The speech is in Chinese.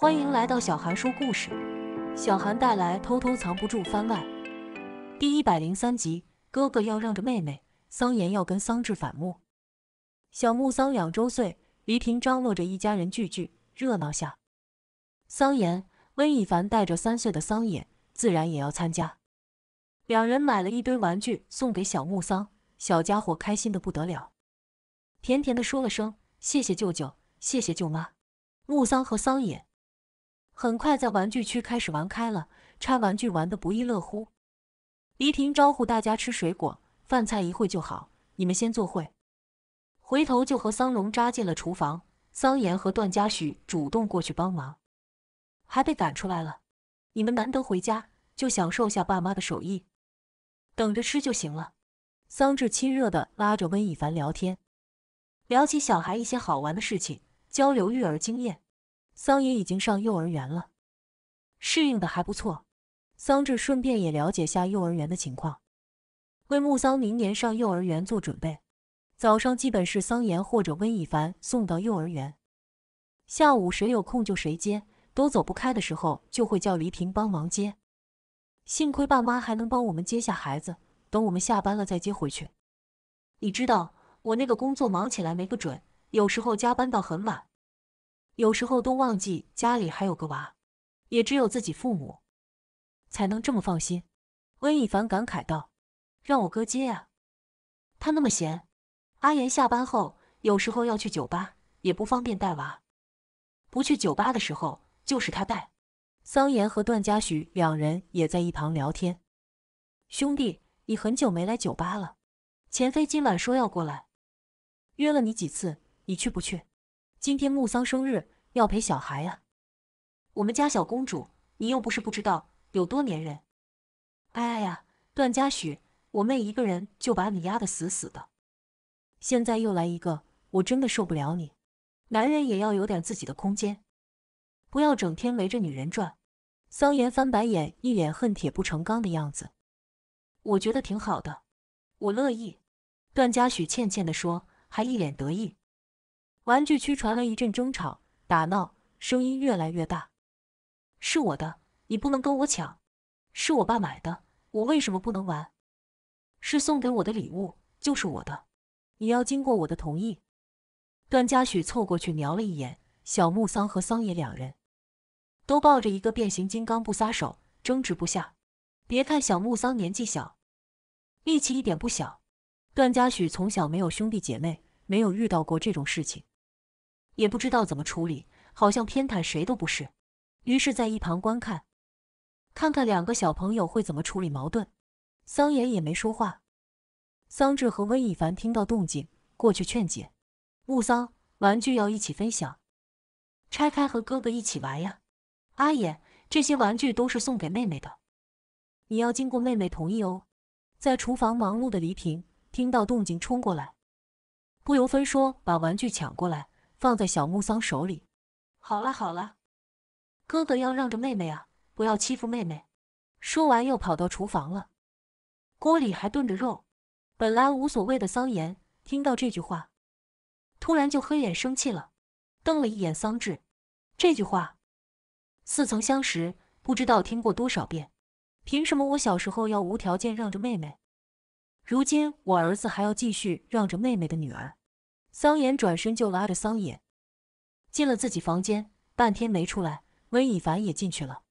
欢迎来到小韩说故事，小韩带来《偷偷藏不住》番外第一百零三集，哥哥要让着妹妹，桑延要跟桑稚反目。小木桑两周岁，黎平张罗着一家人聚聚，热闹下。桑延、温以凡带着三岁的桑野，自然也要参加。两人买了一堆玩具送给小木桑，小家伙开心的不得了，甜甜的说了声谢谢舅舅，谢谢舅妈。木桑和桑野。很快在玩具区开始玩开了，拆玩具玩得不亦乐乎。黎婷招呼大家吃水果，饭菜一会就好，你们先坐会。回头就和桑龙扎进了厨房。桑岩和段嘉许主动过去帮忙，还被赶出来了。你们难得回家，就享受下爸妈的手艺，等着吃就行了。桑稚亲热的拉着温以凡聊天，聊起小孩一些好玩的事情，交流育儿经验。桑岩已经上幼儿园了，适应的还不错。桑稚顺便也了解下幼儿园的情况，为穆桑明年上幼儿园做准备。早上基本是桑岩或者温以凡送到幼儿园，下午谁有空就谁接，都走不开的时候就会叫黎平帮忙接。幸亏爸妈还能帮我们接下孩子，等我们下班了再接回去。你知道我那个工作忙起来没个准，有时候加班到很晚。有时候都忘记家里还有个娃，也只有自己父母才能这么放心。温以凡感慨道：“让我哥接呀，他那么闲。阿言下班后有时候要去酒吧，也不方便带娃。不去酒吧的时候就是他带。”桑延和段嘉许两人也在一旁聊天：“兄弟，你很久没来酒吧了，钱飞今晚说要过来，约了你几次，你去不去？”今天穆桑生日，要陪小孩呀。我们家小公主，你又不是不知道有多粘人。哎呀，段嘉许，我妹一个人就把你压得死死的，现在又来一个，我真的受不了你。男人也要有点自己的空间，不要整天围着女人转。桑延翻白眼，一脸恨铁不成钢的样子。我觉得挺好的，我乐意。段嘉许欠欠的说，还一脸得意。玩具区传来一阵争吵、打闹，声音越来越大。是我的，你不能跟我抢。是我爸买的，我为什么不能玩？是送给我的礼物，就是我的，你要经过我的同意。段嘉许凑过去瞄了一眼，小木桑和桑野两人，都抱着一个变形金刚不撒手，争执不下。别看小木桑年纪小，力气一点不小。段嘉许从小没有兄弟姐妹，没有遇到过这种事情。也不知道怎么处理，好像偏袒谁都不是。于是，在一旁观看，看看两个小朋友会怎么处理矛盾。桑言也没说话。桑智和温以凡听到动静，过去劝解：“木桑，玩具要一起分享，拆开和哥哥一起玩呀。”“阿野，这些玩具都是送给妹妹的，你要经过妹妹同意哦。”在厨房忙碌的黎平听到动静，冲过来，不由分说把玩具抢过来。放在小木桑手里。好了好了，哥哥要让着妹妹啊，不要欺负妹妹。说完又跑到厨房了，锅里还炖着肉。本来无所谓的桑岩，听到这句话，突然就黑脸生气了，瞪了一眼桑稚。这句话似曾相识，不知道听过多少遍。凭什么我小时候要无条件让着妹妹？如今我儿子还要继续让着妹妹的女儿？桑延转身就拉着桑野进了自己房间，半天没出来。温以凡也进去了。